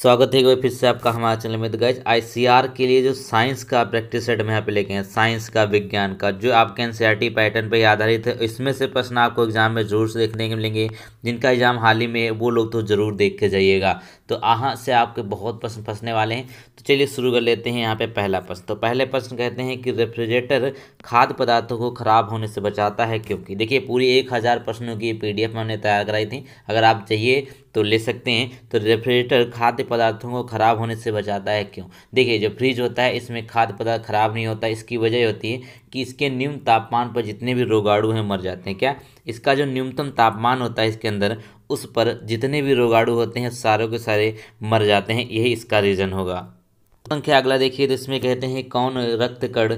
स्वागत है फिर से आपका हमारे चैनल में आई गैज आर के लिए जो साइंस का प्रैक्टिस सेट हम यहाँ पे लेके हैं साइंस का विज्ञान का जो आपके एन पैटर्न e पे आधारित है इसमें से प्रश्न आपको एग्जाम में जरूर से देखने के मिलेंगे जिनका एग्जाम हाल ही में वो लोग तो जरूर देख के जाइएगा तो आहाँ से आपके बहुत प्रश्न फंसने वाले हैं तो चलिए शुरू कर लेते हैं यहाँ पर पहला प्रश्न तो पहले प्रश्न कहते हैं कि रेफ्रिजरेटर खाद्य पदार्थों को खराब होने से बचाता है क्योंकि देखिए पूरी एक हज़ार प्रश्नों की पी डी एफ हमने तैयार कराई थी अगर आप चाहिए तो ले सकते हैं तो रेफ्रिजरेटर खाद्य पदार्थों को ख़राब होने से बचाता है क्यों देखिए जो फ्रिज होता है इसमें खाद्य पदार्थ ख़राब नहीं होता इसकी वजह होती है कि इसके निम्न तापमान पर जितने भी रोगाणु हैं मर जाते हैं क्या इसका जो न्यूनतम तापमान होता है इसके अंदर उस पर जितने भी रोगाणु होते हैं सारों के सारे मर जाते हैं यही इसका रीज़न होगा संख्या अगला देखिए तो इसमें कहते हैं कौन रक्त कण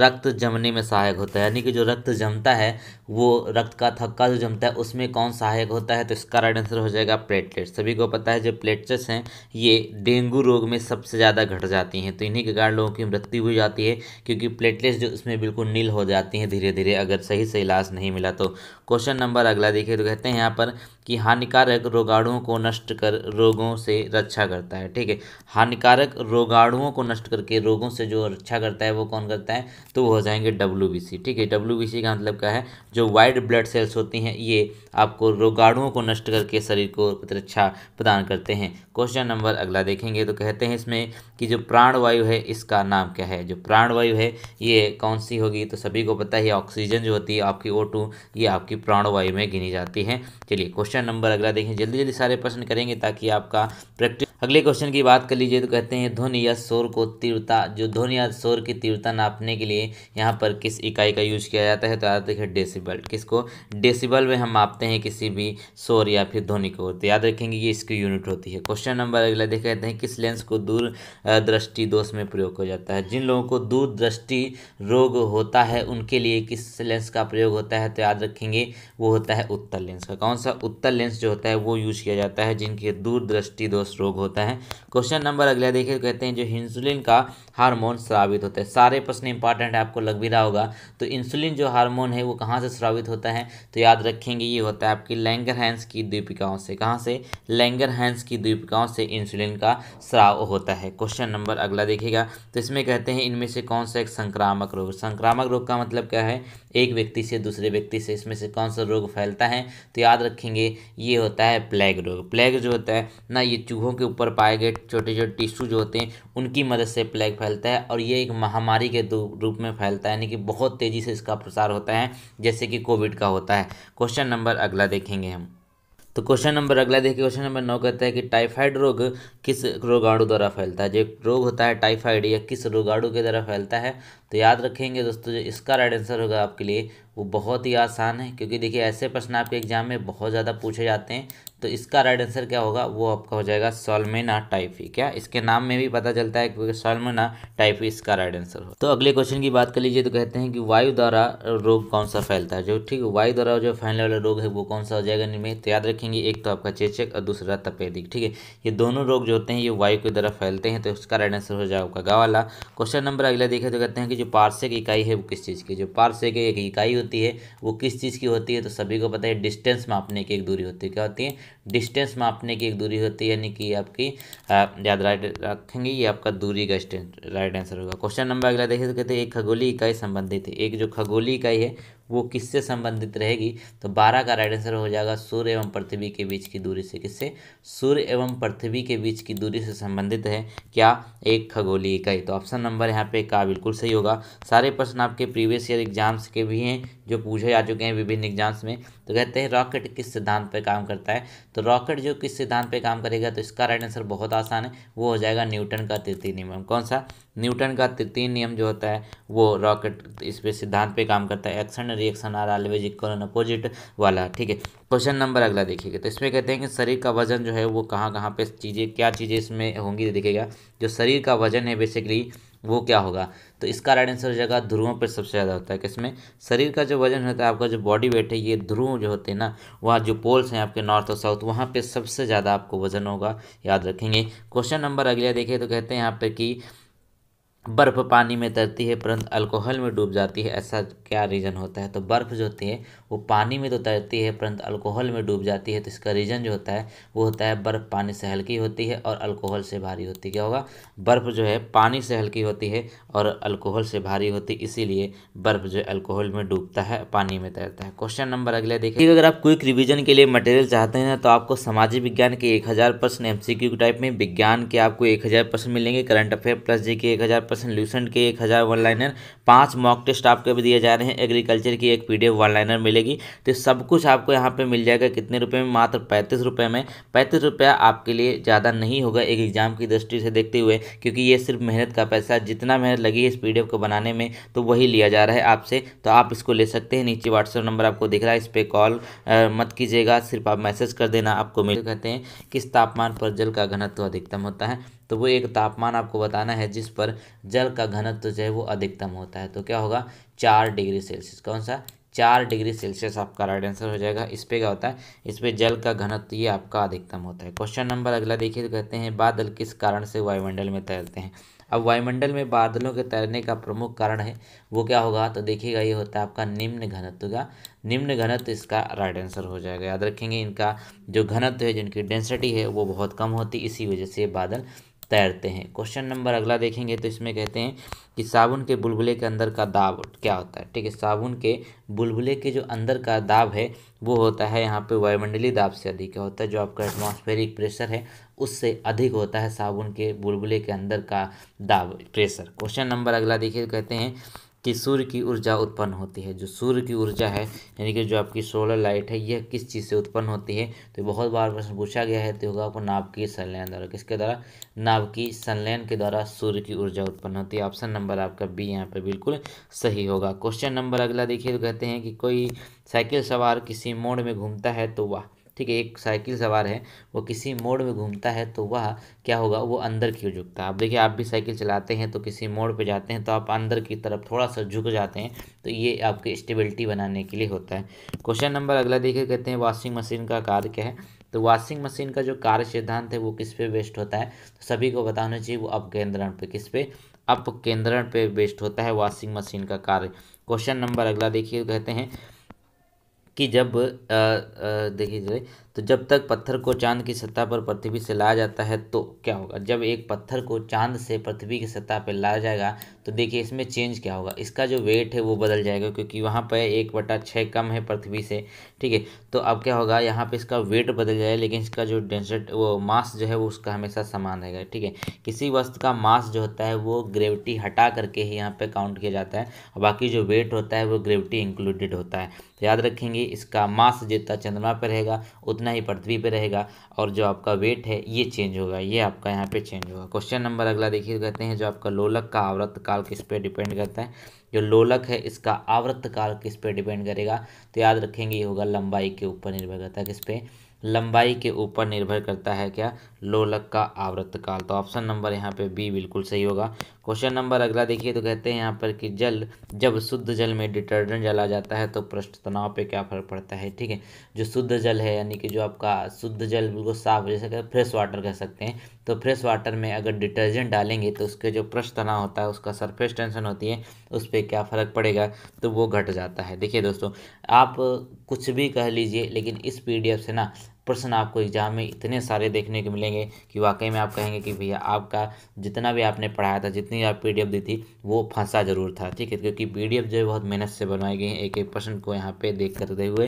रक्त जमने में सहायक होता है यानी कि जो रक्त जमता है वो रक्त का थक्का जो जमता है उसमें कौन सहायक होता है तो इसका राइट आंसर हो जाएगा प्लेटलेट्स सभी को पता है जो प्लेटलेट्स हैं ये डेंगू रोग में सबसे ज़्यादा घट जाती हैं तो इन्हीं के कारण लोगों की मृत्यु हो जाती है क्योंकि प्लेटलेट्स जो उसमें बिल्कुल नील हो जाती हैं धीरे धीरे अगर सही से इलाज नहीं मिला तो क्वेश्चन नंबर अगला देखिए तो कहते हैं यहाँ पर कि हानिकारक रोगाणुओं को नष्ट कर रोगों से रक्षा करता है ठीक है हानिकारक रोगाणु जीवाणुओं को नष्ट करके रोगों से जो रक्षा करता है वो कौन करता है तो वो हो जाएंगे डब्ल्यू ठीक है डब्ल्यू का मतलब क्या है जो वाइट ब्लड सेल्स होती हैं ये आपको रोगाणुओं को नष्ट करके शरीर को प्रतिरक्षा प्रदान करते हैं क्वेश्चन नंबर अगला देखेंगे तो कहते हैं इसमें कि जो प्राणवायु है इसका नाम क्या है जो प्राणवायु है ये कौन सी होगी तो सभी को पता है ऑक्सीजन जो होती है आपकी ओ ये आपकी प्राणवायु में गिनी जाती है चलिए क्वेश्चन नंबर अगला देखें जल्दी जल्दी सारे प्रश्न करेंगे ताकि आपका प्रैक्टिस अगले क्वेश्चन की बात कर लीजिए तो कहते हैं ध्वनि या शोर को तीव्रता जो ध्वनि या शोर की तीव्रता नापने के लिए यहाँ पर किस इकाई का यूज किया जाता है तो याद रखिए डेसिबल किसको डेसिबल में हम मापते हैं किसी भी शोर या फिर ध्वनि को तो याद रखेंगे ये इसकी यूनिट होती है क्वेश्चन नंबर अगला देख कहते हैं किस लेंस को दूर दृष्टि दोष में प्रयोग किया जाता है जिन लोगों को दूर दृष्टि रोग होता है उनके लिए किस लेंस का प्रयोग होता है तो याद रखेंगे वो होता है उत्तर लेंस का कौन सा उत्तर लेंस जो होता है वो यूज किया जाता है जिनके दूरदृष्टि दोष रोग होता होता है क्वेश्चन नंबर अगला देखिए तो कहते हैं जो इंसुलिन का हार्मोन स्रावित होता है सारे प्रश्न इंपॉर्टेंट है आपको लग भी रहा होगा तो इंसुलिन जो हार्मोन है वो कहाँ से स्रावित होता है तो याद रखेंगे ये होता है आपकी लैंगर हैंस की द्वीपिकाओं से कहाँ से लैंगर हैंस की द्वीपिकाओं से इंसुलिन का स्राव होता है क्वेश्चन नंबर अगला देखिएगा तो इसमें कहते हैं इनमें से कौन सा एक संक्रामक रोग संक्रामक रोग का मतलब क्या है एक व्यक्ति से दूसरे व्यक्ति से इसमें से कौन सा रोग फैलता है तो याद रखेंगे ये होता है प्लेग रोग प्लेग जो होता है ना ये चूहों के ऊपर पाए गए छोटे छोटे टिश्यू जो होते हैं उनकी मदद से प्लेग फैलता है और ये एक महामारी के रूप में फैलता है यानी कि बहुत तेज़ी से इसका प्रसार होता है जैसे कि कोविड का होता है क्वेश्चन नंबर अगला देखेंगे हम तो क्वेश्चन नंबर अगला देखिए क्वेश्चन नंबर नौ कहता है कि टाइफाइड रोग किस रोगाणु द्वारा फैलता है जो रोग होता है टाइफाइड या किस रोगाणु के द्वारा फैलता है तो याद रखेंगे दोस्तों जो इसका राइट आंसर होगा आपके लिए वो बहुत ही आसान है क्योंकि देखिए ऐसे प्रश्न आपके एग्जाम में बहुत ज़्यादा पूछे जाते हैं तो इसका राइट आंसर क्या होगा वो आपका हो जाएगा सॉलमेना टाइफी क्या इसके नाम में भी पता चलता है क्योंकि सॉलमेना टाइफी इसका राइट आंसर हो तो अगले क्वेश्चन की बात कर लीजिए तो कहते हैं कि वायु द्वारा रोग कौन सा फैलता है जो ठीक वायु द्वारा जो फैलने वाला रोग है वो कौन सा हो जाएगा निर्मित तो याद रखेंगे एक तो आपका चेचक और दूसरा तपेदिक ठीक है ये दोनों रोग जो होते हैं ये वायु के द्वारा फैलते हैं तो उसका राइट आंसर हो जाएगा आपका गावाला क्वेश्चन नंबर अगला देखें तो कहते हैं कि जो पार्श्विक इकाई है वो किस चीज़ की जो पार्श्विक एक इकाई होती है वो किस चीज़ की होती है तो सभी को पता है डिस्टेंस मापने की एक दूरी होती है क्या होती है डिस्टेंस मापने की एक दूरी होती है यानी कि आपकी याद राइट रखेंगे ये आपका दूरी का स्टेंस राइट आंसर होगा क्वेश्चन नंबर अगला देखिए तो कहते हैं एक खगोली इकाई संबंधित है एक जो खगोली इकाई है वो किससे संबंधित रहेगी तो बारह का राइट आंसर हो जाएगा सूर्य एवं पृथ्वी के बीच की दूरी से किससे सूर्य एवं पृथ्वी के बीच की दूरी से संबंधित है क्या एक खगोली इकाई तो ऑप्शन नंबर यहाँ पे का बिल्कुल सही होगा सारे प्रश्न आपके प्रीवियस ईयर एग्जाम्स के भी हैं जो पूछे जा चुके हैं विभिन्न एग्जाम्स में तो कहते हैं रॉकेट किस सिद्धांत पर काम करता है तो रॉकेट जो किस सिद्धांत पर काम करेगा तो इसका राइट आंसर बहुत आसान है वो हो जाएगा न्यूटन का तृतीय नियम कौन सा न्यूटन का तृतीय नियम जो होता है वो रॉकेट इस पे सिद्धांत पे काम करता है action reaction are always equal and opposite वाला ठीक है क्वेश्चन नंबर अगला देखिएगा तो इसमें कहते हैं कि शरीर का वजन जो है वो कहाँ कहाँ पे चीज़ें क्या चीज़ें इसमें होंगी देखिएगा जो शरीर का वजन है बेसिकली वो क्या होगा तो इसका राइट आंसर हो जाएगा ध्रुवों पर सबसे ज़्यादा होता है किसमें शरीर का जो वजन होता है आपका जो बॉडी वेट है ये ध्रुव जो होते हैं ना वहाँ जो पोल्स हैं आपके नॉर्थ और साउथ वहाँ पे सबसे ज़्यादा आपको वजन होगा याद रखेंगे क्वेश्चन नंबर अगला देखिए तो कहते हैं यहाँ पर कि बर्फ़ पानी में तैरती है परंतु अल्कोहल में डूब जाती है ऐसा क्या रीज़न होता है तो बर्फ़ जो होती है वो पानी में तो तैरती है परंतु अल्कोहल में डूब जाती है तो इसका रीज़न जो होता है वो होता है बर्फ़ पानी से हल्की होती है और अल्कोहल से भारी होती है क्या होगा बर्फ़ जो है पानी से हल्की होती है और अल्कोहल से भारी होती है इसीलिए बर्फ़ जो है अल्कोहल में डूबता है पानी में तैरता है क्वेश्चन नंबर अगले देखिए अगर आप क्विक रिविजन के लिए मटेरियल चाहते हैं तो आपको सामाजिक विज्ञान के एक हज़ार प्रश्न एम टाइप में विज्ञान के आपको एक हज़ार प्रश्न मिलेंगे करंट अफेयर प्लस जी के एक हज़ार परसेंट लूसेंट के एक हज़ार वन लाइनर पाँच मॉक टेस्ट आपके भी दिए जा रहे हैं एग्रीकल्चर की एक पीडीएफ वन लाइनर मिलेगी तो सब कुछ आपको यहाँ पे मिल जाएगा कितने रुपए में मात्र पैंतीस रुपये में पैंतीस रुपया आपके लिए ज़्यादा नहीं होगा एक एग्ज़ाम की दृष्टि से देखते हुए क्योंकि ये सिर्फ मेहनत का पैसा जितना मेहनत लगी है इस पी को बनाने में तो वही लिया जा रहा है आपसे तो आप इसको ले सकते हैं नीचे व्हाट्सअप नंबर आपको दिख रहा है इस पर कॉल मत कीजिएगा सिर्फ आप मैसेज कर देना आपको मिल कहते हैं किस तापमान पर जल का घनत्व अधिकतम होता है तो वो एक तापमान आपको बताना है जिस पर जल का घनत्व जो है वो अधिकतम होता है तो क्या होगा चार डिग्री सेल्सियस कौन सा चार डिग्री सेल्सियस आपका राइट आंसर हो जाएगा इस पर क्या होता है इस पर जल का घनत्व ये आपका अधिकतम होता है क्वेश्चन नंबर अगला देखिए तो कहते हैं बादल किस कारण से वायुमंडल में तैरते हैं अब वायुमंडल में बादलों के तैरने का प्रमुख कारण है वो क्या होगा तो देखिएगा ये होता है आपका निम्न घनत्व का निम्न घनत्व इसका राइट आंसर हो जाएगा याद रखेंगे इनका जो घनत्व है जिनकी डेंसिटी है वो बहुत कम होती इसी वजह से बादल तैरते हैं क्वेश्चन नंबर अगला देखेंगे तो इसमें कहते हैं कि साबुन के बुलबुले के अंदर का दाब क्या होता है ठीक है साबुन के बुलबुले के जो अंदर का दाब है वो होता है यहाँ पे वायुमंडलीय दाब से अधिक होता है जो आपका एटमॉस्फेरिक प्रेशर है उससे अधिक होता है साबुन के बुलबुले के अंदर का दाब प्रेशर क्वेश्चन नंबर अगला देखिए तो कहते हैं कि सूर्य की ऊर्जा उत्पन्न होती है जो सूर्य की ऊर्जा है यानी कि जो आपकी सोलर लाइट है यह किस चीज़ से उत्पन्न होती है तो बहुत बार प्रश्न पूछा गया है तो होगा आपको नाव की संलयन द्वारा किसके द्वारा नाव की संलयन के द्वारा सूर्य की ऊर्जा उत्पन्न होती है ऑप्शन नंबर आपका बी यहाँ पर बिल्कुल सही होगा क्वेश्चन नंबर अगला देखिए तो कहते हैं कि कोई साइकिल सवार किसी मोड़ में घूमता है तो वह ठीक है एक साइकिल सवार है वो किसी मोड़ में घूमता है तो वह क्या होगा वो अंदर की ओर झुकता है आप देखिए आप भी साइकिल चलाते हैं तो किसी मोड़ पे जाते हैं तो आप अंदर की तरफ थोड़ा सा झुक जाते हैं तो ये आपकी स्टेबिलिटी बनाने के लिए होता है क्वेश्चन नंबर अगला देखिए कहते हैं वॉशिंग मशीन का कार्य क्या है तो वॉशिंग मशीन का जो कार्य सिद्धांत है वो किस पे बेस्ड होता है तो सभी को बताना चाहिए वो अपकेंद्रण पे किस पे अपकेंद्रण पे बेस्ड होता है वॉशिंग मशीन का कार्य क्वेश्चन नंबर अगला देखिए कहते हैं कि जब देखिए जो तो जब तक पत्थर को चांद की सतह पर पृथ्वी से लाया जाता है तो क्या होगा जब एक पत्थर को चांद से पृथ्वी की सतह पर लाया जाएगा तो देखिए इसमें चेंज क्या होगा इसका जो वेट है वो बदल जाएगा क्योंकि वहाँ पर एक बटा छः कम है पृथ्वी से ठीक है तो अब क्या होगा यहाँ पे इसका वेट बदल जाएगा लेकिन इसका जो डेंसिट वो मास जो है वो उसका हमेशा समान रहेगा ठीक है किसी वस्तु का मास जो होता है वो ग्रेविटी हटा करके ही यहाँ पर काउंट किया जाता है बाकी जो वेट होता है वो ग्रेविटी इंक्लूडेड होता है याद रखेंगे इसका मास जितना चंद्रमा पर रहेगा उतना ही पृथ्वी पर रहेगा और जो आपका वेट है ये चेंज होगा ये आपका यहाँ पे चेंज होगा क्वेश्चन नंबर अगला देखिए कहते हैं जो आपका लोलक का आवृत्त काल किस पे डिपेंड करता है जो लोलक है इसका आवृत्त काल किस पे डिपेंड करेगा तो याद रखेंगे ये होगा लंबाई के ऊपर निर्भर करता है किस पे लंबाई के ऊपर निर्भर करता है क्या लोलक का आवृत काल तो ऑप्शन नंबर यहाँ पे बी बिल्कुल सही होगा क्वेश्चन नंबर अगला देखिए तो कहते हैं यहाँ पर कि जल जब शुद्ध जल में डिटर्जेंट जला जाता है तो पृष्ठ तनाव पे क्या फर्क पड़ता है ठीक है जो शुद्ध जल है यानी कि जो आपका शुद्ध जल बिल्कुल साफ जैसे कि फ्रेश वाटर कह सकते हैं तो फ्रेश वाटर में अगर डिटर्जेंट डालेंगे तो उसके जो पृष्ठ तनाव होता है उसका सरफेस टेंशन होती है उस पर क्या फ़र्क पड़ेगा तो वो घट जाता है देखिए दोस्तों आप कुछ भी कह लीजिए लेकिन इस पी से ना प्रश्न आपको एग्ज़ाम में इतने सारे देखने को मिलेंगे कि वाकई में आप कहेंगे कि भैया आपका जितना भी आपने पढ़ाया था जितनी आप पी दी थी वो फंसा ज़रूर था ठीक है क्योंकि पी जो है बहुत मेहनत से बनवाई गई है एक एक प्रश्न को यहाँ पे देख करते हुए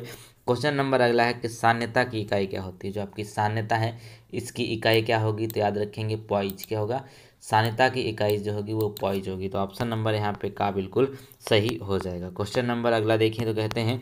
क्वेश्चन नंबर अगला है कि सान्यता की इकाई क्या होती है जो आपकी सान्यता है इसकी इकाई क्या होगी तो याद रखेंगे पॉइज क्या होगा सान्यता की इकाई जो होगी वो पॉइज होगी तो ऑप्शन नंबर यहाँ पे का बिल्कुल सही हो जाएगा क्वेश्चन नंबर अगला देखिए तो कहते हैं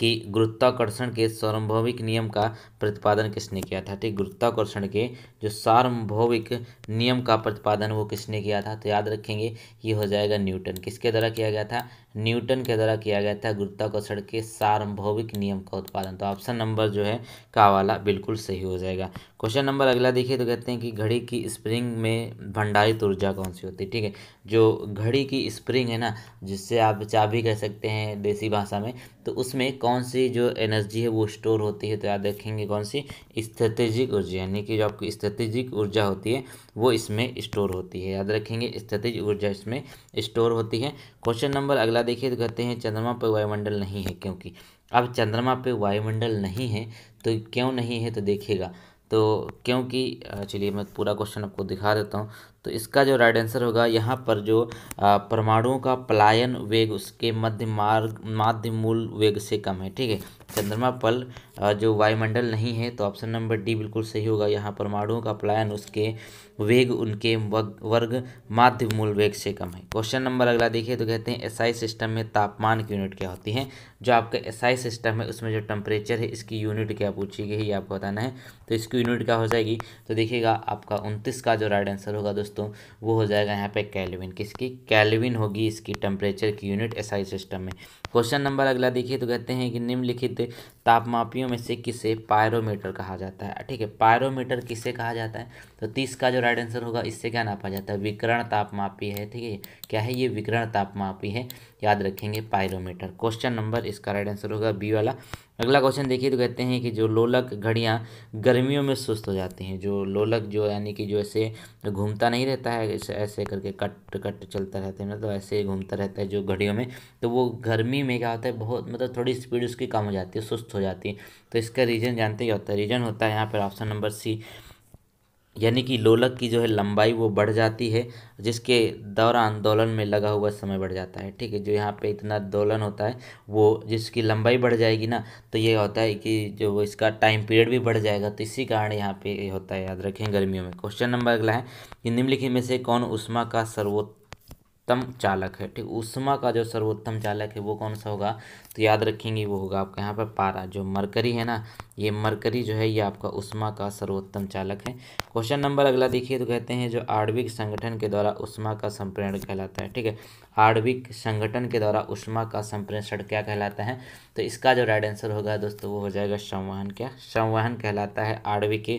कि गुरुत्वाकर्षण के सार्वभौमिक नियम का प्रतिपादन किसने किया था ठीक तो गुरुत्वाकर्षण के जो सार्वभौमिक नियम का प्रतिपादन वो किसने किया था तो याद रखेंगे ये हो जाएगा न्यूटन किसके द्वारा किया गया था न्यूटन के द्वारा किया गया था गुरुत्वाकर्षण के सार्वभौमिक नियम का उत्पादन तो ऑप्शन नंबर जो है का वाला बिल्कुल सही हो जाएगा क्वेश्चन नंबर अगला देखिए तो कहते हैं कि घड़ी की स्प्रिंग में भंडारित ऊर्जा कौन सी होती है ठीक है जो घड़ी की स्प्रिंग है ना जिससे आप चाबी कह सकते हैं देसी भाषा में तो उसमें कौन सी जो एनर्जी है वो स्टोर होती है तो याद रखेंगे कौन सी स्थितिजिक ऊर्जा यानी कि जो आपकी स्थितिजिक ऊर्जा होती है वो इसमें स्टोर होती है याद रखेंगे स्थितिज ऊर्जा इसमें स्टोर होती है क्वेश्चन नंबर अगला देखिए तो कहते हैं चंद्रमा पर वायुमंडल नहीं है क्योंकि अब चंद्रमा पे वायुमंडल नहीं है तो क्यों नहीं है तो देखिएगा तो क्योंकि चलिए मैं पूरा क्वेश्चन आपको दिखा देता हूँ तो इसका जो राइट आंसर होगा यहाँ पर जो परमाणुओं का पलायन वेग उसके मध्य मार्ग माध्य मूल वेग से कम है ठीक है चंद्रमा पल जो वायुमंडल नहीं है तो ऑप्शन नंबर डी बिल्कुल सही होगा यहाँ परमाणुओं का पलायन उसके वेग उनके वर्ग माध्य मूल वेग से कम है क्वेश्चन नंबर अगला देखिए तो कहते हैं एसआई सिस्टम में तापमान की यूनिट क्या होती है जो आपका एसआई सिस्टम है उसमें जो टेम्परेचर है इसकी यूनिट क्या पूछी गई है आपको बताना है तो इसकी यूनिट क्या हो जाएगी तो देखिएगा आपका उनतीस का जो राइट आंसर होगा दोस्तों दोस्तों वो हो जाएगा यहाँ पे कैलविन किसकी कैलविन होगी इसकी टेम्परेचर की यूनिट एसआई सिस्टम में क्वेश्चन नंबर अगला देखिए तो कहते हैं कि निम्नलिखित तापमापियों में से किसे पायरोमीटर कहा जाता है ठीक है पायरोमीटर किसे कहा जाता है तो तीस का जो राइट आंसर होगा इससे क्या नापा जाता है विकरण तापमापी है ठीक है क्या है ये विकरण तापमापी है याद रखेंगे पायरोमीटर क्वेश्चन नंबर इसका राइट आंसर होगा बी वाला अगला क्वेश्चन देखिए तो कहते हैं कि जो लोलक घड़ियाँ गर्मियों में सुस्त हो जाती हैं जो लोलक जो यानी कि जो ऐसे घूमता नहीं रहता है ऐसे ऐसे करके कट कट चलता रहता है मतलब ऐसे घूमता रहता है जो घड़ियों में तो वो गर्मी में क्या होता है बहुत मतलब थोड़ी स्पीड उसकी कम हो जाती है सुस्त हो जाती है तो इसका रीज़न जानते ही होता है रीज़न होता है यहाँ पर ऑप्शन नंबर सी यानी कि लोलक की जो है लंबाई वो बढ़ जाती है जिसके दौरान दोलन में लगा हुआ समय बढ़ जाता है ठीक है जो यहाँ पे इतना दोलन होता है वो जिसकी लंबाई बढ़ जाएगी ना तो ये होता है कि जो इसका टाइम पीरियड भी बढ़ जाएगा तो इसी कारण यहाँ पे होता है याद रखें गर्मियों में क्वेश्चन नंबर अगला है कि निम्नलिखित में से कौन उषमा का सर्वोत्तम सर्वोत्तम चालक है ठीक उष्मा का जो सर्वोत्तम चालक है वो कौन सा होगा तो याद रखेंगे वो होगा आपका यहाँ पर पारा जो मरकरी है ना ये मरकरी जो है ये आपका उष्मा का सर्वोत्तम चालक है क्वेश्चन नंबर अगला देखिए तो कहते हैं जो आणविक संगठन के द्वारा उष्मा का संप्रेरण कहलाता है ठीक है आणविक संगठन के द्वारा उष्मा का संप्रेषण क्या कहलाता है तो इसका जो राइट आंसर होगा दोस्तों वो हो जाएगा संवहन क्या संवहन कहलाता है आणविक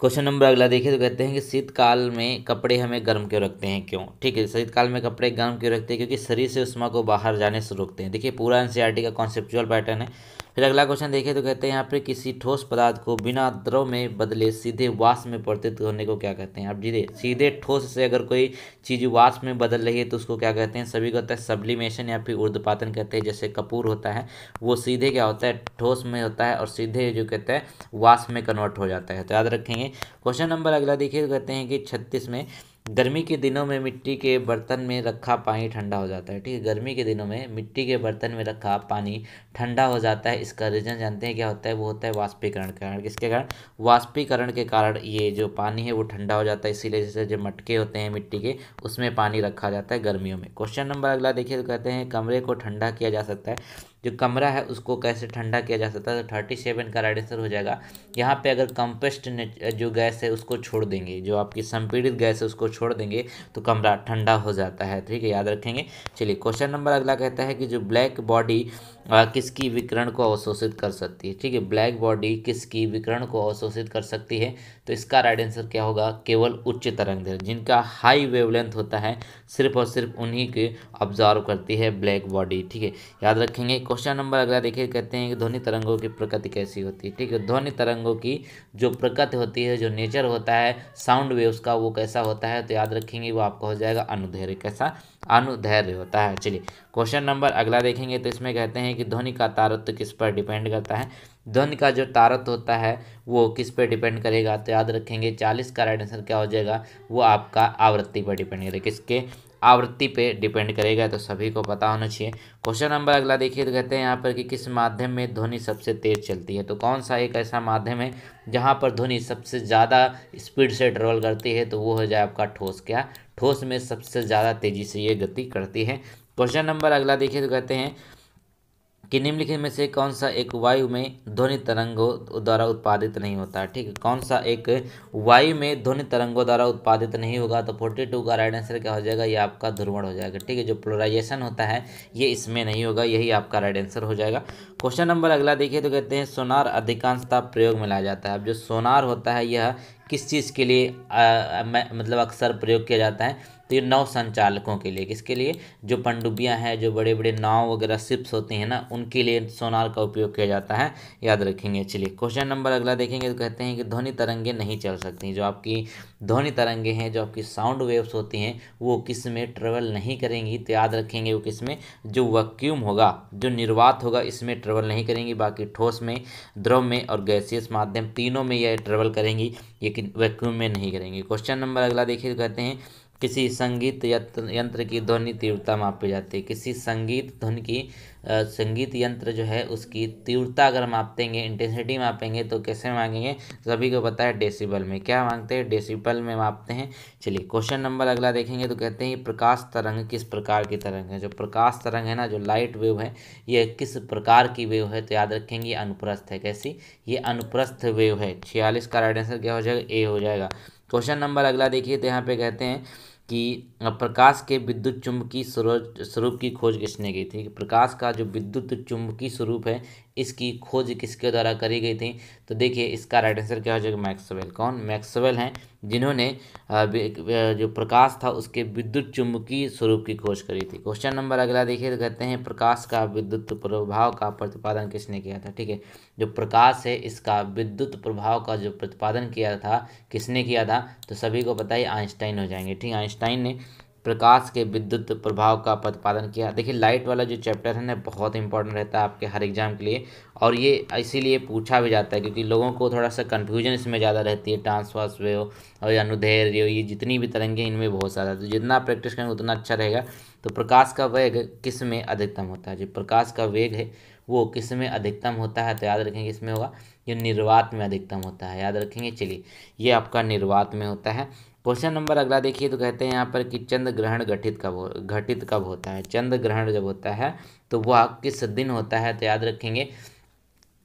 क्वेश्चन नंबर अगला देखिए तो कहते हैं कि शीतकाल में कपड़े हमें गर्म क्यों रखते हैं क्यों ठीक है शीतकाल में कपड़े गर्म क्यों रखते हैं क्योंकि शरीर से उष्मा को बाहर जाने से रोकते हैं देखिए पूरा एन का कॉन्सेप्चुअल पैटर्न है फिर अगला क्वेश्चन देखिए तो कहते हैं यहाँ पर किसी ठोस पदार्थ को बिना द्रव में बदले सीधे वाष्प में परिवर्तित होने को क्या कहते हैं आप जी सीधे ठोस से अगर कोई चीज़ वाष्प में बदल रही है तो उसको क्या कहते हैं सभी को होता है सब्लिमेशन या फिर उर्दपातन कहते हैं जैसे कपूर होता है वो सीधे क्या होता है ठोस में होता है और सीधे जो कहते हैं वाष्प में कन्वर्ट हो जाता है तो याद रखेंगे क्वेश्चन नंबर अगला देखिए तो कहते हैं कि छत्तीस में गर्मी के दिनों में मिट्टी के बर्तन में रखा पानी ठंडा हो जाता है ठीक है गर्मी के दिनों में मिट्टी के बर्तन में रखा पानी ठंडा हो जाता है इसका रीज़न जानते हैं क्या होता है वो होता है वाष्पीकरण के कारण किसके कारण वाष्पीकरण के कारण ये जो पानी है वो ठंडा हो जाता है इसीलिए जैसे जो मटके होते हैं मिट्टी के उसमें पानी रखा जाता है गर्मियों में क्वेश्चन नंबर अगला देखिए तो कहते हैं कमरे को ठंडा किया जा सकता है जो कमरा है उसको कैसे ठंडा किया जा सकता है तो थर्टी सेवन का राइट आंसर हो जाएगा यहाँ पे अगर कंपेस्ट जो गैस है उसको छोड़ देंगे जो आपकी संपीड़ित गैस है उसको छोड़ देंगे तो कमरा ठंडा हो जाता है ठीक है याद रखेंगे चलिए क्वेश्चन नंबर अगला कहता है कि जो ब्लैक बॉडी हाँ, किसकी विकरण को अवशोषित कर सकती है ठीक है ब्लैक बॉडी किसकी विकरण को अवशोषित कर सकती है तो इसका राइट आंसर क्या होगा केवल उच्च तरंग जिनका हाई वेवलेंथ होता है सिर्फ और सिर्फ उन्हीं के ऑब्जॉर्व करती है ब्लैक बॉडी ठीक है याद रखेंगे क्वेश्चन नंबर अगला देखिए कहते हैं कि ध्वनि तरंगों की प्रकृति कैसी होती है ठीक है ध्वनि तरंगों की जो प्रकृति होती है जो नेचर होता है साउंड वेव्स का वो कैसा होता है तो याद रखेंगे वो आपका हो जाएगा अनुधैर्य कैसा अनुधैर्य होता है चलिए क्वेश्चन नंबर अगला देखेंगे तो इसमें कहते हैं कि ध्वनि का तारत्व किस पर डिपेंड करता है ध्वनि का जो तारत्व होता है वो किस पर डिपेंड करेगा तो याद रखेंगे चालीस का राइट आंसर क्या हो जाएगा वो आपका आवृत्ति पर डिपेंड करेगा किसके आवृत्ति पे डिपेंड करेगा तो सभी को पता होना चाहिए क्वेश्चन नंबर अगला देखिए तो कहते हैं यहाँ पर कि किस माध्यम में ध्वनि सबसे तेज चलती है तो कौन सा एक ऐसा माध्यम है जहाँ पर ध्वनि सबसे ज़्यादा स्पीड से ट्रेवल करती है तो वो हो जाए आपका ठोस क्या ठोस में सबसे ज़्यादा तेज़ी से ये गति करती है क्वेश्चन नंबर अगला देखिए तो कहते हैं कि निम्नलिखित में से कौन सा एक वायु में ध्वनि तरंगों द्वारा उत्पादित नहीं होता ठीक है कौन सा एक वायु में ध्वनि तरंगों द्वारा उत्पादित नहीं होगा तो फोर्टी टू का राइट आंसर क्या हो जाएगा ये आपका ध्रुवण हो जाएगा ठीक है जो प्लोराइजेशन होता है ये इसमें नहीं होगा यही आपका राइट आंसर हो जाएगा क्वेश्चन नंबर अगला देखिए तो कहते हैं सोनार अधिकांशता प्रयोग में लाया जाता है अब जो सोनार होता है यह किस चीज़ के लिए आ, आ, मतलब अक्सर प्रयोग किया जाता है तो ये नौ संचालकों के लिए किसके लिए जो पनडुब्बियाँ हैं जो बड़े बड़े नाव वगैरह सिप्स होते हैं ना उनके लिए सोनार का उपयोग किया जाता है याद रखेंगे चलिए क्वेश्चन नंबर अगला देखेंगे तो कहते हैं कि ध्वनि तरंगे नहीं चल सकती जो आपकी ध्वनि तरंगे हैं जो आपकी साउंड वेव्स होती हैं वो किस में ट्रेवल नहीं करेंगी तो याद रखेंगे वो किस में जो वैक्यूम होगा जो निर्वात होगा इसमें ट्रेवल नहीं करेंगी बाकी ठोस में द्रव में और गैसियस माध्यम तीनों में यह ट्रेवल करेंगी लेकिन वैक्यूम में नहीं करेंगी क्वेश्चन नंबर अगला देखिए तो कहते हैं किसी संगीत यंत्र की ध्वनि तीव्रता मापी जाती है किसी संगीत ध्वनि की संगीत यंत्र जो है उसकी तीव्रता अगर मापेंगे इंटेंसिटी मापेंगे तो कैसे मांगेंगे सभी को पता है डेसिबल में क्या मांगते हैं डेसिबल में मापते हैं चलिए क्वेश्चन नंबर अगला देखेंगे तो कहते हैं प्रकाश तरंग किस प्रकार की तरंग है जो प्रकाश तरंग है ना जो लाइट वेव है ये किस प्रकार की वेव है तो याद रखेंगे अनुप्रस्थ है कैसी ये अनुप्रस्थ वेव है छियालीस का राइट आंसर क्या हो जाएगा ए हो जाएगा क्वेश्चन नंबर अगला देखिए तो यहाँ पे कहते हैं कि प्रकाश के विद्युत चुंबकीय स्वरूप की खोज किसने की थी प्रकाश का जो विद्युत चुंबकीय स्वरूप है इसकी खोज किसके द्वारा करी गई थी तो देखिए इसका राइट आंसर क्या हो जाएगा मैक्सवेल कौन मैक्सवेल हैं जिन्होंने जो प्रकाश था उसके विद्युत चुंबकीय स्वरूप की खोज करी थी क्वेश्चन नंबर अगला देखिए तो कहते हैं प्रकाश का विद्युत प्रभाव का प्रतिपादन किसने किया था ठीक है जो प्रकाश है इसका विद्युत प्रभाव का जो प्रतिपादन किया था किसने किया था तो सभी को पता ही आइंस्टाइन हो जाएंगे ठीक आइंस्टाइन ने प्रकाश के विद्युत प्रभाव का प्रतिपादन किया देखिए लाइट वाला जो चैप्टर है ना बहुत इंपॉर्टेंट रहता है आपके हर एग्जाम के लिए और ये इसीलिए पूछा भी जाता है क्योंकि लोगों को थोड़ा सा कन्फ्यूजन इसमें ज़्यादा रहती है ट्रांसफर्स वे और अनुधेर ये जितनी भी तरंगे इनमें बहुत ज़्यादा तो जितना प्रैक्टिस करेंगे उतना अच्छा रहेगा तो प्रकाश का वेग किस में अधिकतम होता है जो प्रकाश का वेग है वो किस में अधिकतम होता है तो याद रखेंगे इसमें होगा जो निर्वात में अधिकतम होता है याद रखेंगे चलिए ये आपका निर्वात में होता है क्वेश्चन नंबर अगला देखिए तो कहते हैं यहाँ पर कि चंद्र ग्रहण घटित कब हो घटित कब होता है चंद्र ग्रहण जब होता है तो वह किस दिन होता है तो याद रखेंगे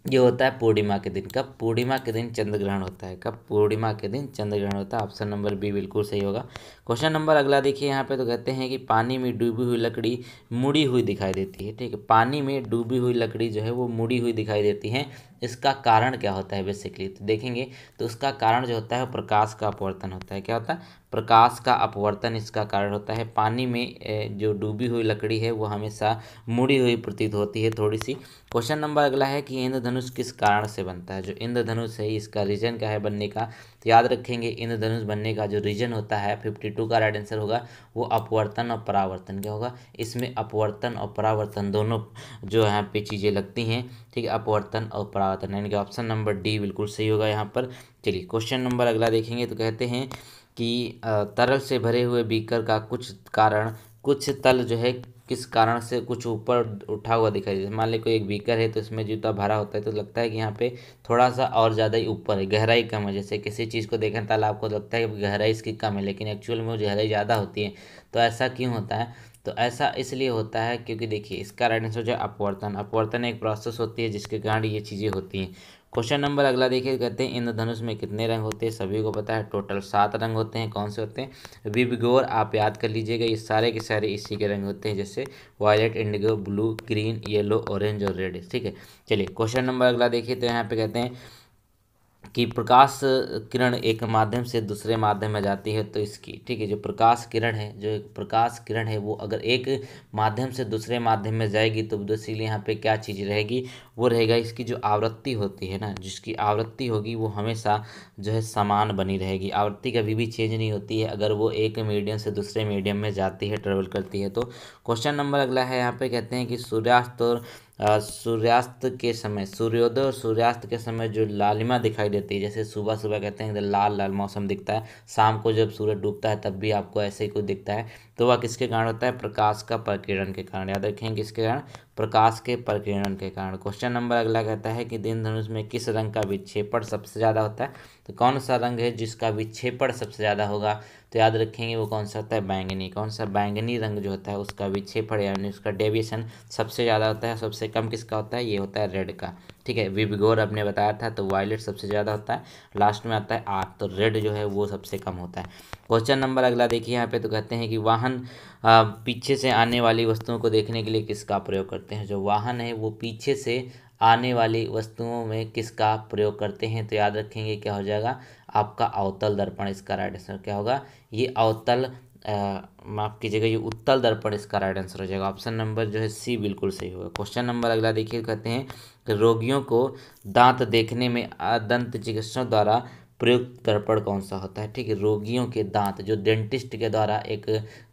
ये होता है पूर्णिमा के दिन कब पूर्णिमा के दिन चंद्र ग्रहण होता है कब पूर्णिमा के दिन चंद्र ग्रहण होता है ऑप्शन नंबर बी बिल्कुल सही होगा क्वेश्चन नंबर अगला देखिए यहाँ पे तो कहते हैं कि पानी में डूबी हुई लकड़ी मुड़ी हुई दिखाई देती है ठीक है पानी में डूबी हुई लकड़ी जो है वो मुड़ी हुई दिखाई देती है इसका कारण क्या होता है बेसिकली तो देखेंगे तो उसका कारण जो होता है प्रकाश का अपवर्तन होता है क्या होता है प्रकाश का अपवर्तन इसका कारण होता है पानी में जो डूबी हुई लकड़ी है वो हमेशा मुड़ी हुई प्रतीत होती है थोड़ी सी क्वेश्चन नंबर अगला है कि इंद्रधनुष किस कारण से बनता है जो इंद्रधनुष है इसका रीजन क्या है बनने का तो याद रखेंगे इंद्रधनुष बनने का जो रीजन होता है फिफ्टी टू का राइट आंसर होगा वो अपवर्तन और परावर्तन क्या होगा इसमें अपवर्तन और परावर्तन दोनों जो यहाँ पे चीज़ें लगती हैं ठीक है अपवर्तन और परावर्तन यानी कि ऑप्शन नंबर डी बिल्कुल सही होगा यहाँ पर चलिए क्वेश्चन नंबर अगला देखेंगे तो कहते हैं कि तरल से भरे हुए बीकर का कुछ कारण कुछ तल जो है किस कारण से कुछ ऊपर उठा हुआ दिखाई देता है मान लीजिए कोई एक बीकर है तो इसमें जूता भरा होता है तो लगता है कि यहाँ पे थोड़ा सा और ज़्यादा ही ऊपर है गहराई कम है जैसे किसी चीज़ को देखें तालाब को लगता है कि गहराई इसकी कम है लेकिन एक्चुअल में वो गहराई ज़्यादा होती है तो ऐसा क्यों होता है तो ऐसा इसलिए होता है क्योंकि देखिए इसका राइट आंसर जो है अपवर्तन अपवर्तन एक प्रोसेस होती है जिसके कारण ये चीज़ें होती हैं क्वेश्चन नंबर अगला देखिए कहते हैं इंद्रधनुष में कितने रंग होते हैं सभी को पता है टोटल सात रंग होते हैं कौन से होते हैं विबगोर आप याद कर लीजिएगा ये सारे के सारे इसी के रंग होते हैं जैसे violet indigo blue green yellow orange और रेड ठीक है चलिए क्वेश्चन नंबर अगला देखिए तो यहाँ पे कहते हैं कि प्रकाश किरण एक माध्यम से दूसरे माध्यम में जाती है तो इसकी ठीक है जो प्रकाश किरण है जो प्रकाश किरण है वो अगर एक माध्यम से दूसरे माध्यम में जाएगी तो दूसरी यहाँ पे क्या चीज़ रहेगी वो रहेगा इसकी जो आवृत्ति होती है ना जिसकी आवृत्ति होगी वो हमेशा जो है समान बनी रहेगी आवृत्ति कभी भी चेंज नहीं होती है अगर वो एक मीडियम से दूसरे मीडियम में जाती है ट्रेवल करती है तो क्वेश्चन नंबर अगला है यहाँ पर कहते हैं कि सूर्यास्त और सूर्यास्त के समय सूर्योदय और सूर्यास्त के समय जो लालिमा दिखाई देती है जैसे सुबह सुबह कहते हैं लाल लाल मौसम दिखता है शाम को जब सूर्य डूबता है तब भी आपको ऐसे ही कुछ दिखता है तो वह किसके कारण होता है प्रकाश का प्रकीर्णन के कारण याद रखें किसके कारण प्रकाश के प्रकीर्णन के कारण क्वेश्चन नंबर अगला कहता है कि दिन धनुष में किस रंग का विक्षेपण सबसे ज़्यादा होता है तो कौन सा रंग है जिसका विक्षेपण सबसे ज़्यादा होगा तो याद रखेंगे वो कौन सा होता है बैंगनी कौन सा बैंगनी रंग जो होता है उसका विक्षेपण यानी उसका डेविएशन सबसे ज़्यादा होता है सबसे कम किसका होता है ये होता है रेड का ठीक है विबगोर आपने बताया था तो वायलेट सबसे ज़्यादा होता है लास्ट में आता है आग तो रेड जो है वो सबसे कम होता है क्वेश्चन नंबर अगला देखिए यहाँ पे तो कहते हैं कि वाहन पीछे से आने वाली वस्तुओं को देखने के लिए किसका प्रयोग करते हैं जो वाहन है वो पीछे से आने वाली वस्तुओं में किसका प्रयोग करते हैं तो याद रखेंगे क्या हो जाएगा आपका अवतल दर्पण इसका राइट आंसर क्या होगा ये अवतल माफ कीजिएगा ये उत्तल दर्पण इसका राइट आंसर हो जाएगा ऑप्शन नंबर जो है सी बिल्कुल सही होगा क्वेश्चन नंबर अगला देखिए कहते हैं कि रोगियों को दांत देखने में दंत चिकित्सकों द्वारा प्रयुक्त दर्पण कौन सा होता है ठीक है रोगियों के दांत जो डेंटिस्ट के द्वारा एक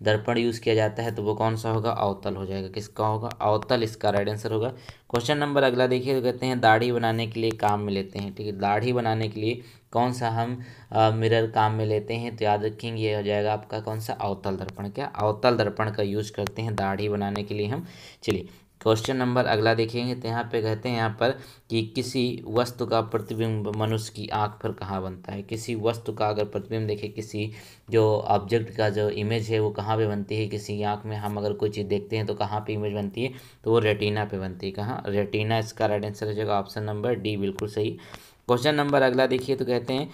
दर्पण यूज़ किया जाता है तो वो कौन सा होगा अवतल हो जाएगा किसका होगा अवतल इसका राइट आंसर होगा क्वेश्चन नंबर अगला देखिए तो कहते हैं दाढ़ी बनाने के लिए काम में लेते हैं ठीक है दाढ़ी बनाने के लिए कौन सा हम आ, मिरर काम में लेते हैं तो याद रखेंगे ये हो जाएगा आपका कौन सा अवतल दर्पण क्या अवतल दर्पण का यूज़ करते हैं दाढ़ी बनाने के लिए हम चलिए क्वेश्चन नंबर अगला देखेंगे तो यहाँ पे कहते हैं यहाँ पर कि किसी वस्तु का प्रतिबिंब मनुष्य की आंख पर कहाँ बनता है किसी वस्तु का अगर प्रतिबिंब देखें किसी जो ऑब्जेक्ट का जो इमेज है वो कहाँ पे बनती है किसी आंख में हम अगर कोई चीज़ देखते हैं तो कहाँ पे इमेज बनती है तो वो रेटिना पे बनती है कहाँ रेटिना इसका राइट आंसर हो जाएगा ऑप्शन नंबर डी बिल्कुल सही क्वेश्चन नंबर अगला देखिए तो कहते हैं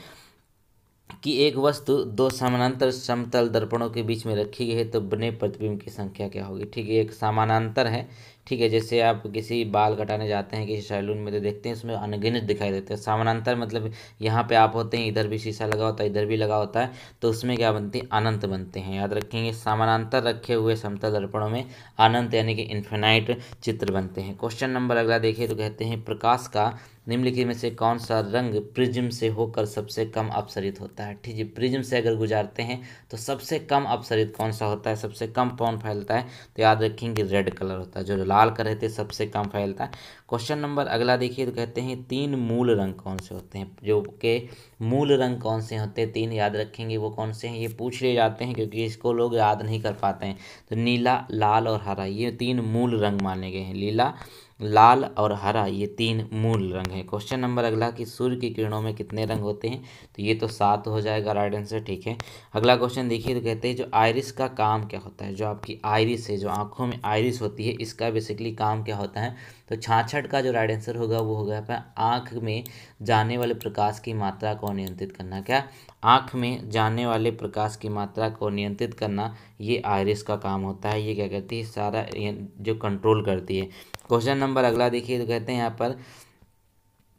कि एक वस्तु दो समानांतर समतल दर्पणों के बीच में रखी गई है तो बने प्रतिबिंब की संख्या क्या होगी ठीक है एक समानांतर है ठीक है जैसे आप किसी बाल कटाने जाते हैं किसी सैलून में तो देखते हैं इसमें अनगिनत दिखाई देते हैं समानांतर मतलब यहाँ पे आप होते हैं इधर भी शीशा लगा होता है इधर भी लगा होता है तो उसमें क्या बनती है अनंत बनते हैं याद रखेंगे समानांतर रखे हुए समतल दर्पणों में अनंत यानी कि इन्फेनाइट चित्र बनते हैं क्वेश्चन नंबर अगला देखिए तो कहते हैं प्रकाश का निम्नलिखित में से कौन सा रंग प्रिज्म से होकर सबसे कम अपसरित होता है ठीक है प्रिज्म से अगर गुजारते हैं तो सबसे कम अपसरित कौन सा होता है सबसे कम पौन फैलता है तो याद रखेंगे रेड कलर होता है जो लाल कलर रहते सबसे कम फैलता है क्वेश्चन नंबर अगला देखिए तो कहते हैं तीन मूल रंग कौन से होते हैं जो के मूल रंग कौन से होते हैं तीन याद रखेंगे वो कौन से हैं ये पूछ लिए जाते हैं क्योंकि इसको लोग याद नहीं कर पाते हैं तो नीला लाल और हरा ये तीन मूल रंग माने गए हैं लीला लाल और हरा ये तीन मूल रंग हैं क्वेश्चन नंबर अगला कि सूर्य की किरणों में कितने रंग होते हैं तो ये तो सात हो जाएगा राइट आंसर ठीक है अगला क्वेश्चन देखिए तो कहते हैं जो आयरिस का काम क्या होता है जो आपकी आयरिस है जो आँखों में आयरिस होती है इसका बेसिकली काम क्या होता है तो छाछठ का जो राइट आंसर होगा वो होगा पर आँख में जाने वाले प्रकाश की मात्रा को नियंत्रित करना क्या आँख में जाने वाले प्रकाश की मात्रा को नियंत्रित करना ये आयरिस का काम होता है ये क्या कहती है सारा जो कंट्रोल करती है क्वेश्चन नंबर अगला देखिए तो कहते हैं यहाँ पर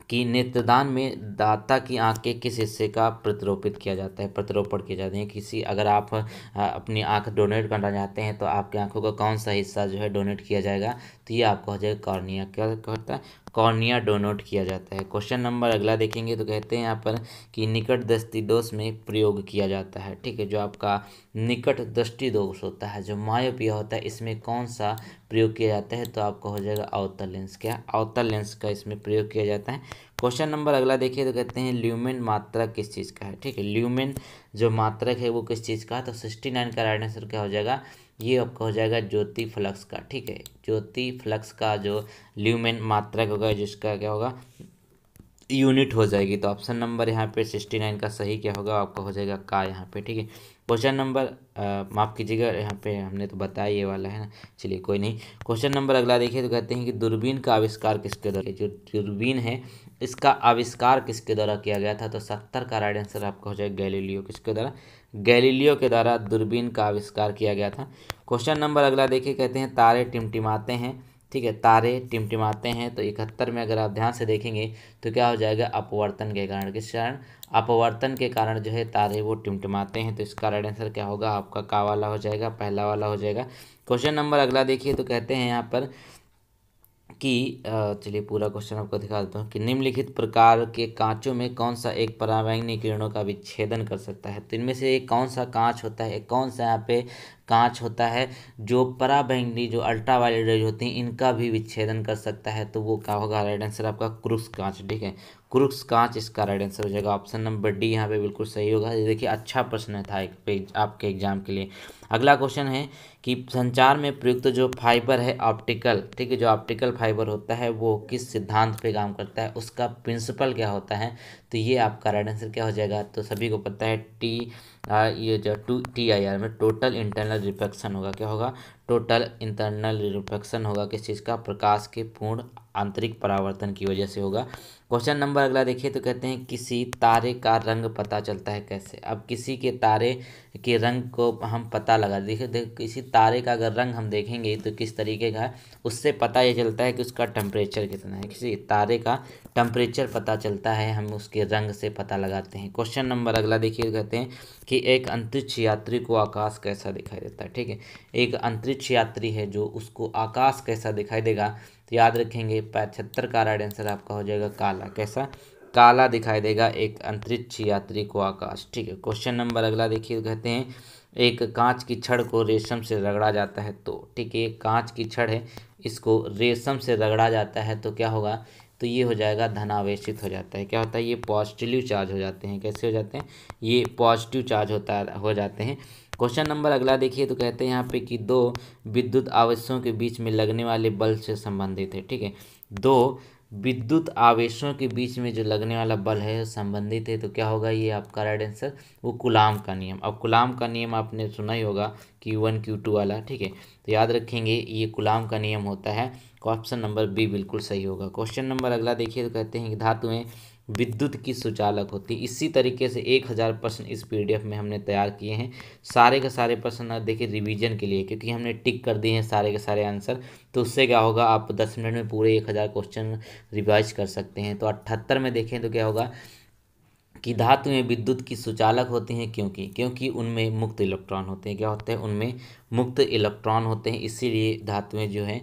कि नेत्रदान में दाता की आँख के किस हिस्से का प्रतिरोपित किया जाता है प्रतिरोपण किया जाता है किसी अगर आप अपनी आँख डोनेट करना चाहते हैं तो आपकी आँखों का कौन सा हिस्सा जो है डोनेट किया जाएगा तो ये आपको हो जाएगा कॉर्निया क्या होता है कॉर्निया डोनोट किया जाता है क्वेश्चन नंबर अगला देखेंगे तो कहते हैं यहाँ पर कि निकट दृष्टि दोष में प्रयोग किया जाता है ठीक है जो आपका निकट दृष्टि दोष होता है जो मायोपिया होता है इसमें कौन सा प्रयोग किया जाता है तो आपका हो जाएगा अवतल लेंस क्या अवतल लेंस का इसमें प्रयोग किया जाता है क्वेश्चन नंबर अगला देखिए तो कहते हैं ल्यूमेन मात्रक किस चीज़ का है ठीक है ल्यूमेन जो मात्रक है वो किस चीज़ का है तो सिक्सटी नाइन का राइट आंसर क्या हो जाएगा ये आपका हो जाएगा ज्योति फ्लक्स का ठीक है ज्योति फ्लक्स का जो ल्यूमेन मात्रक होगा जिसका क्या होगा यूनिट हो जाएगी तो ऑप्शन नंबर यहाँ पे सिक्सटी नाइन का सही क्या होगा आपका हो जाएगा का यहाँ पे ठीक है क्वेश्चन नंबर माफ़ कीजिएगा यहाँ पे हमने तो बताया ये वाला है ना चलिए कोई नहीं क्वेश्चन नंबर अगला देखिए तो कहते हैं कि दूरबीन का आविष्कार किसके द्वारा जो दूरबीन है इसका आविष्कार किसके द्वारा किया गया था तो सत्तर का राइट आंसर आपका हो जाएगा गैलीलियो किसके द्वारा गैलीलियो के द्वारा दूरबीन का आविष्कार किया गया था क्वेश्चन नंबर अगला देखिए कहते हैं तारे टिमटिमाते हैं ठीक है तारे टिमटिमाते हैं तो इकहत्तर में अगर आप ध्यान से देखेंगे तो क्या हो जाएगा अपवर्तन के कारण किस कारण अपवर्तन के कारण जो है तारे वो टिमटिमाते हैं तो इसका राइट आंसर क्या होगा आपका का वाला हो जाएगा पहला वाला हो जाएगा क्वेश्चन नंबर अगला देखिए तो कहते हैं यहाँ पर कि चलिए पूरा क्वेश्चन आपको दिखा देता हूँ कि निम्नलिखित प्रकार के कांचों में कौन सा एक परावैंगनी किरणों का विच्छेदन कर सकता है तो इनमें से एक कौन सा कांच होता है कौन सा यहाँ पे कांच होता है जो पराबैंगनी जो अल्ट्रा वायलेट रेज होती हैं इनका भी विच्छेदन कर सकता है तो वो क्या होगा राइट आंसर आपका क्रुक्स कांच ठीक है क्रुक्स कांच इसका राइट आंसर हो जाएगा ऑप्शन नंबर डी यहाँ पे बिल्कुल सही होगा देखिए अच्छा प्रश्न था एक पेज आपके एग्जाम के लिए अगला क्वेश्चन है कि संचार में प्रयुक्त जो फाइबर है ऑप्टिकल ठीक है जो ऑप्टिकल फाइबर होता है वो किस सिद्धांत पे काम करता है उसका प्रिंसिपल क्या होता है तो ये आपका राइट आंसर क्या हो जाएगा तो सभी को पता है टी आ, ये जो टू टी आई आर में टोटल इंटरनल रिफ्लेक्शन होगा क्या होगा टोटल इंटरनल रिफ्लेक्शन होगा किस चीज़ का प्रकाश के पूर्ण आंतरिक परावर्तन की वजह से होगा क्वेश्चन नंबर अगला देखिए तो कहते हैं किसी तारे का रंग पता चलता है कैसे अब किसी के तारे के रंग को हम पता लगा देखिए देख किसी तारे का अगर रंग हम देखेंगे तो किस तरीके का है उससे पता ये चलता है कि उसका टेम्परेचर कितना है किसी तारे का टेम्परेचर पता चलता है हम उसके रंग से पता लगाते हैं क्वेश्चन नंबर अगला देखिए कहते हैं कि एक अंतरिक्ष यात्री को आकाश कैसा दिखाई देता है ठीक है एक अंतरिक्ष यात्री है जो उसको आकाश कैसा दिखाई देगा तो याद रखेंगे पचहत्तर का राइट आंसर आपका हो जाएगा काला कैसा काला दिखाई देगा एक अंतरिक्ष यात्री को आकाश ठीक है क्वेश्चन नंबर अगला देखिए कहते हैं एक कांच की छड़ को रेशम से रगड़ा जाता है तो ठीक है कांच की छड़ है इसको रेशम से रगड़ा जाता है तो क्या होगा तो ये हो जाएगा धनावेशित हो जाता है क्या होता है ये पॉजिटिव चार्ज हो जाते हैं कैसे हो जाते हैं ये पॉजिटिव चार्ज होता हो जाते हैं क्वेश्चन नंबर अगला देखिए तो कहते हैं यहाँ पे कि दो विद्युत आवेशों के बीच में लगने वाले बल से संबंधित है ठीक है दो विद्युत आवेशों के बीच में जो लगने वाला बल है संबंधित है तो क्या होगा ये आपका राइट आंसर वो गुलाम का नियम अब गुलाम का नियम आपने सुना ही होगा क्यू वन क्यू टू वाला ठीक है तो याद रखेंगे ये गुलाम का नियम होता है ऑप्शन नंबर बी बिल्कुल सही होगा क्वेश्चन नंबर अगला देखिए तो कहते हैं कि धातुएं विद्युत की सुचालक होती है इसी तरीके से एक हज़ार प्रश्न इस पीडीएफ में हमने तैयार किए हैं सारे के सारे प्रश्न आप देखिए रिवीजन के लिए क्योंकि हमने टिक कर दिए हैं सारे के सारे आंसर तो उससे क्या होगा आप दस मिनट में पूरे एक हज़ार क्वेश्चन रिवाइज कर सकते हैं तो अठहत्तर में देखें तो क्या होगा कि धातुएं विद्युत की सुचालक होती हैं क्योंकि क्योंकि उनमें मुक्त इलेक्ट्रॉन होते हैं क्या होते हैं उनमें मुक्त इलेक्ट्रॉन होते हैं इसीलिए धातुएं जो हैं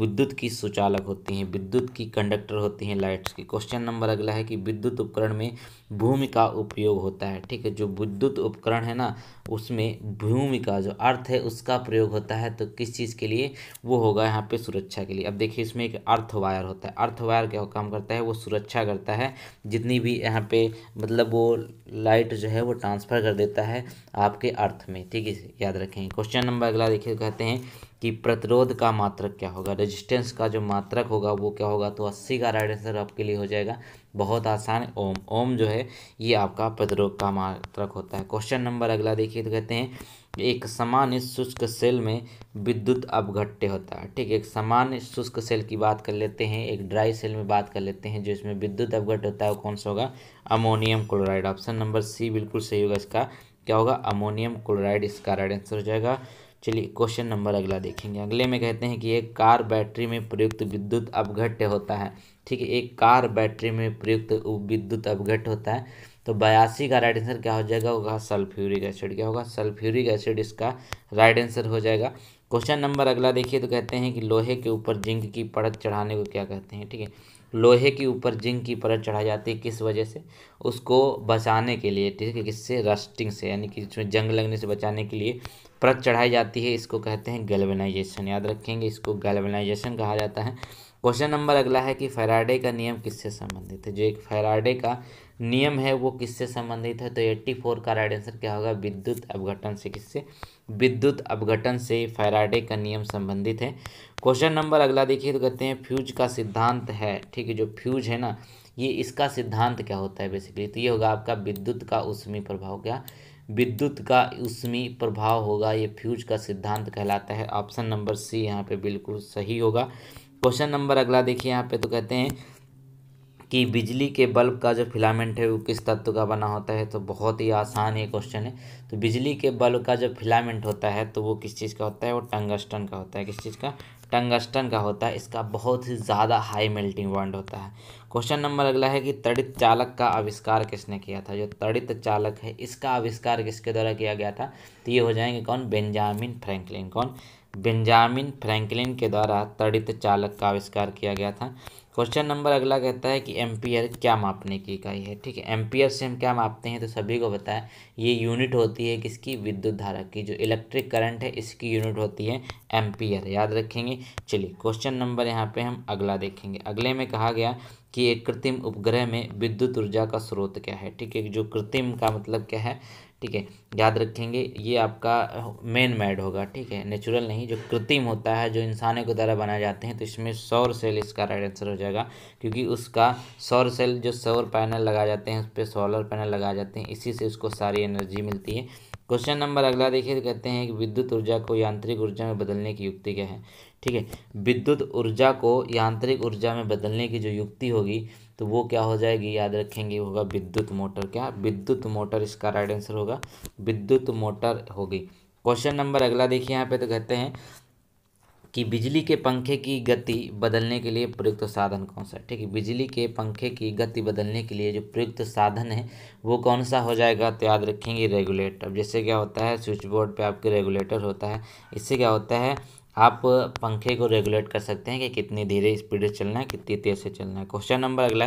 विद्युत की सुचालक होती हैं विद्युत की कंडक्टर होती हैं लाइट्स की क्वेश्चन नंबर अगला है कि विद्युत उपकरण में भूमि का उपयोग होता है ठीक है जो विद्युत उपकरण है ना उसमें भूमि का जो अर्थ है उसका प्रयोग होता है तो किस चीज़ के लिए वो होगा यहाँ पर सुरक्षा के लिए अब देखिए इसमें एक अर्थ वायर होता है अर्थ वायर क्या काम करता है वो सुरक्षा करता है जितनी भी यहाँ पे मतलब वो लाइट जो है वो ट्रांसफ़र कर देता है आपके अर्थ में ठीक है याद रखें क्वेश्चन नंबर नंबर अगला देखिए कहते हैं कि प्रतिरोध का मात्रक क्या होगा रेजिस्टेंस का जो मात्रक होगा वो क्या होगा तो अस्सी का राइट आंसर आपके लिए हो जाएगा बहुत आसान है ओम ओम जो है ये आपका प्रतिरोध का मात्रक होता है क्वेश्चन नंबर अगला देखिए तो कहते हैं एक सामान्य शुष्क सेल में विद्युत अपघट्य होता है ठीक एक सामान्य शुष्क सेल की बात कर लेते हैं एक ड्राई सेल में बात कर लेते हैं जो इसमें विद्युत अपघट होता है वो कौन सा होगा ammonium chloride option number C बिल्कुल सही होगा इसका क्या होगा अमोनियम क्लोराइड इसका राइट आंसर हो जाएगा चलिए क्वेश्चन नंबर अगला देखेंगे अगले में कहते हैं कि एक कार बैटरी में प्रयुक्त विद्युत अपघट्य होता है ठीक है एक कार बैटरी में प्रयुक्त विद्युत अवघट होता है तो बयासी का राइट आंसर क्या हो जाएगा होगा सल्फ्यूरिक एसिड क्या होगा सल्फ्यूरिक एसिड इसका राइट आंसर हो जाएगा क्वेश्चन नंबर अगला देखिए तो कहते हैं कि लोहे के ऊपर जिंक की परत चढ़ाने को क्या कहते हैं ठीक है लोहे के ऊपर जिंक की परत चढ़ाई जाती है किस वजह से उसको बचाने के लिए ठीक है किससे रस्टिंग से यानी कि इसमें जंग लगने से बचाने के लिए परत चढ़ाई जाती है इसको कहते हैं गैल्वेनाइजेशन याद रखेंगे इसको गैल्वेनाइजेशन कहा जाता है क्वेश्चन नंबर अगला है कि फेराडे का नियम किससे संबंधित है जो एक फेराडे का नियम है वो किससे संबंधित है तो एट्टी फोर का राइट आंसर क्या होगा विद्युत अपघटन से किससे विद्युत अपघटन से फेराडे का नियम संबंधित है क्वेश्चन नंबर अगला देखिए तो कहते हैं फ्यूज का सिद्धांत है ठीक है जो फ्यूज है ना ये इसका सिद्धांत क्या होता है बेसिकली तो ये होगा आपका विद्युत का उसमी प्रभाव क्या विद्युत का उसमी प्रभाव होगा ये फ्यूज का सिद्धांत कहलाता है ऑप्शन नंबर सी यहाँ पे बिल्कुल सही होगा क्वेश्चन नंबर अगला देखिए यहाँ पे तो कहते हैं कि बिजली के बल्ब का जो फिलामेंट है वो किस तत्व का बना होता है तो बहुत ही आसान ये क्वेश्चन है तो बिजली के बल्ब का जो फिलामेंट होता है तो वो किस चीज़ का होता है वो टंगस्टन का होता है किस चीज़ का टंगस्टन का होता है इसका बहुत ही ज़्यादा हाई मेल्टिंग बॉन्ड होता है क्वेश्चन नंबर अगला है कि तड़ित चालक का आविष्कार किसने किया था जो तड़ित चालक है इसका आविष्कार किसके द्वारा किया गया था तो ये हो जाएंगे कौन बेंजामिन फ्रैंकलिन कौन बेंजामिन फ्रैंकलिन के द्वारा तड़ित चालक का आविष्कार किया गया था क्वेश्चन नंबर अगला कहता है कि एम्पियर क्या मापने की इकाई है ठीक है एम्पियर से हम क्या मापते हैं तो सभी को बताएं ये यूनिट होती है किसकी विद्युत धारा की जो इलेक्ट्रिक करंट है इसकी यूनिट होती है एम्पियर याद रखेंगे चलिए क्वेश्चन नंबर यहाँ पे हम अगला देखेंगे अगले में कहा गया कि एक कृत्रिम उपग्रह में विद्युत ऊर्जा का स्रोत क्या है ठीक है जो कृत्रिम का मतलब क्या है ठीक है याद रखेंगे ये आपका मेन मैड होगा ठीक है नेचुरल नहीं जो कृत्रिम होता है जो इंसानों के द्वारा बनाए जाते हैं तो इसमें सौर सेल इसका राइट आंसर हो जाएगा क्योंकि उसका सौर सेल जो सौर पैनल लगाए जाते हैं उस पर सोलर पैनल लगाए जाते हैं इसी से उसको सारी एनर्जी मिलती है क्वेश्चन नंबर अगला देखिए तो कहते हैं कि विद्युत ऊर्जा को यांत्रिक ऊर्जा में बदलने की युक्ति क्या है ठीक है विद्युत ऊर्जा को यांत्रिक ऊर्जा में बदलने की जो युक्ति होगी तो वो क्या हो जाएगी याद रखेंगे होगा विद्युत मोटर क्या विद्युत मोटर इसका राइट आंसर होगा विद्युत मोटर होगी क्वेश्चन नंबर अगला देखिए यहाँ पे तो कहते हैं कि बिजली के पंखे की गति बदलने के लिए प्रयुक्त साधन कौन सा ठीक है बिजली के पंखे की गति बदलने के लिए जो प्रयुक्त साधन है वो कौन सा हो जाएगा तो याद रखेंगे रेगुलेटर जैसे क्या होता है स्विच बोर्ड पे आपके रेगुलेटर होता है इससे क्या होता है आप पंखे को रेगुलेट कर सकते हैं कि कितनी धीरे स्पीड से चलना है कितनी तेज़ से चलना है क्वेश्चन नंबर अगला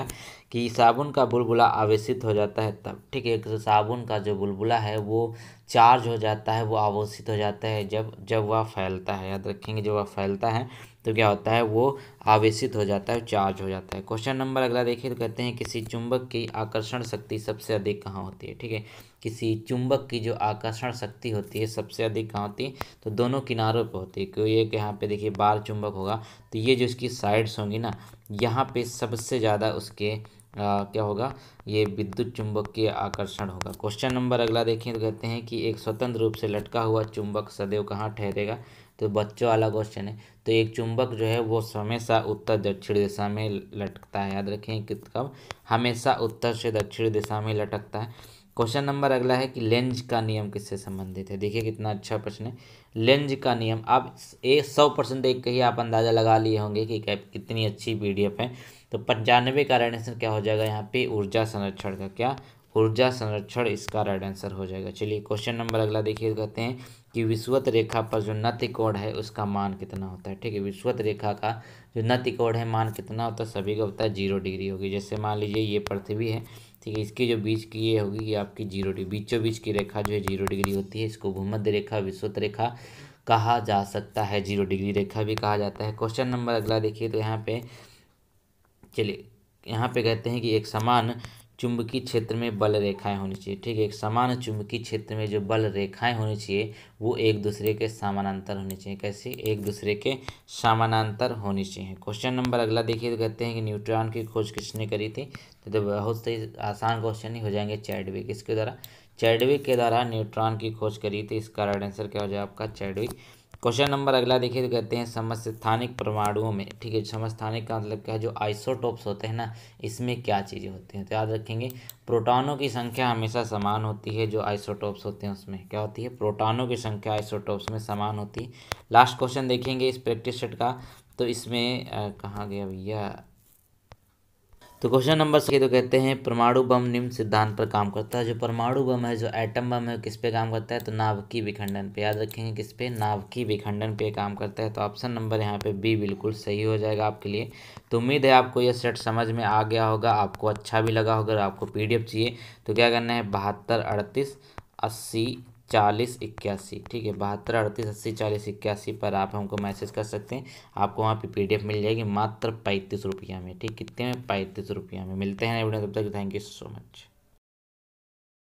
कि साबुन का बुलबुला आवेशित हो जाता है तब ठीक है तो साबुन का जो बुलबुला है वो चार्ज हो जाता है वो आवेशित हो जाता है जब जब वह फैलता है याद रखेंगे जब वह फैलता है तो क्या होता है वो आवेशित हो जाता है चार्ज हो जाता है क्वेश्चन नंबर अगला देखिए तो कहते हैं किसी चुंबक की आकर्षण शक्ति सबसे अधिक कहाँ होती है ठीक है किसी चुंबक की जो आकर्षण शक्ति होती है सबसे अधिक कहाँ होती है तो दोनों किनारों पर होती है क्योंकि एक यहाँ पे देखिए बार चुंबक होगा तो ये जो इसकी साइड्स होंगी ना यहाँ पे सबसे ज़्यादा उसके आ, क्या होगा ये विद्युत चुंबक के आकर्षण होगा क्वेश्चन नंबर अगला देखें तो कहते हैं कि एक स्वतंत्र रूप से लटका हुआ चुंबक सदैव कहाँ ठहरेगा तो बच्चों वाला क्वेश्चन है तो एक चुंबक जो है वो हमेशा उत्तर दक्षिण दिशा में लटकता है याद रखें कि कब हमेशा उत्तर से दक्षिण दिशा में लटकता है क्वेश्चन नंबर अगला है कि लेंज का नियम किससे संबंधित है देखिए कितना अच्छा प्रश्न है लेंज का नियम आप एक सौ परसेंट देख के ही आप अंदाज़ा लगा लिए होंगे कि कितनी अच्छी एफ है तो पंचानवे का राइट आंसर क्या हो जाएगा यहाँ पे ऊर्जा संरक्षण का क्या ऊर्जा संरक्षण इसका राइट आंसर हो जाएगा चलिए क्वेश्चन नंबर अगला देखिए कहते हैं कि विश्वत रेखा पर जो नति कोण है उसका मान कितना होता है ठीक है विश्वत रेखा का जो नति कोण है मान कितना होता है सभी का होता है जीरो डिग्री होगी जैसे मान लीजिए ये पृथ्वी है ठीक है इसकी जो बीच की ये होगी ये आपकी जीरो डिग्री बीचों बीच की रेखा जो है जीरो डिग्री होती है इसको भूमध्य रेखा विश्वत रेखा कहा जा सकता है जीरो डिग्री रेखा भी कहा जाता है क्वेश्चन नंबर अगला देखिए तो यहाँ पे चलिए यहाँ पे कहते हैं कि एक समान चुंबकीय क्षेत्र में बल रेखाएं होनी चाहिए ठीक है एक समान चुंबकीय क्षेत्र में जो बल रेखाएं होनी चाहिए वो एक दूसरे के समानांतर होनी चाहिए कैसे एक दूसरे के समानांतर होनी चाहिए क्वेश्चन नंबर अगला देखिए तो कहते हैं कि न्यूट्रॉन की खोज किसने करी थी तो, तो बहुत सही आसान क्वेश्चन ही हो जाएंगे चैडविक इसके द्वारा चैडविक के द्वारा न्यूट्रॉन की खोज करी थी इसका राइट आंसर क्या हो जाए आपका चैडविक क्वेश्चन नंबर अगला देखिए तो कहते हैं समस्थानिक परमाणुओं में ठीक है समस्थानिक का मतलब क्या है जो आइसोटोप्स होते हैं ना इसमें क्या चीज़ें होती हैं तो याद रखेंगे प्रोटॉनों की संख्या हमेशा समान होती है जो आइसोटोप्स होते हैं उसमें क्या होती है प्रोटॉनों की संख्या आइसोटोप्स में समान होती है लास्ट क्वेश्चन देखेंगे इस प्रैक्टिस सेट का तो इसमें कहाँ गया भैया तो क्वेश्चन नंबर से तो कहते हैं परमाणु बम निम्न सिद्धांत पर काम करता है जो परमाणु बम है जो एटम बम है किस पे काम करता है तो नाभिकीय विखंडन पे याद रखेंगे किस पे नाभिकीय विखंडन पे काम करता है तो ऑप्शन नंबर यहाँ पे बी बिल्कुल सही हो जाएगा आपके लिए तो उम्मीद है आपको यह सेट समझ में आ गया होगा आपको अच्छा भी लगा होगा अगर आपको पी चाहिए तो क्या करना है बहत्तर अड़तीस अस्सी चालीस इक्यासी ठीक है बहत्तर अड़तीस अस्सी चालीस इक्यासी पर आप हमको मैसेज कर सकते हैं आपको वहाँ पे पीडीएफ मिल जाएगी मात्र पैंतीस रुपया में ठीक कितने में पैंतीस रुपया में मिलते हैं तब तक थैंक यू सो मच